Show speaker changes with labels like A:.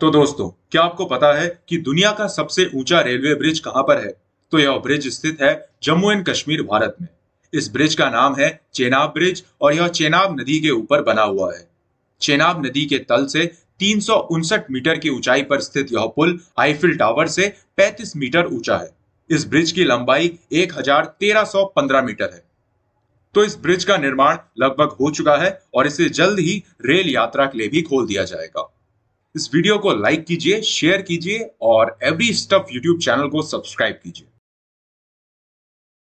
A: तो दोस्तों क्या आपको पता है कि दुनिया का सबसे ऊंचा रेलवे ब्रिज कहां पर है तो यह ब्रिज स्थित है जम्मू एंड कश्मीर भारत में इस ब्रिज का नाम है चेनाब ब्रिज और यह चेनाब नदी के ऊपर बना हुआ है चेनाब नदी के तल से तीन मीटर की ऊंचाई पर स्थित यह पुल आईफिल टावर से 35 मीटर ऊंचा है इस ब्रिज की लंबाई 1315 मीटर है तो इस ब्रिज का निर्माण लगभग हो चुका है और इसे जल्द ही रेल यात्रा के लिए भी खोल दिया जाएगा इस वीडियो को लाइक कीजिए शेयर कीजिए और एवरी स्टफ यूट्यूब चैनल को सब्सक्राइब कीजिए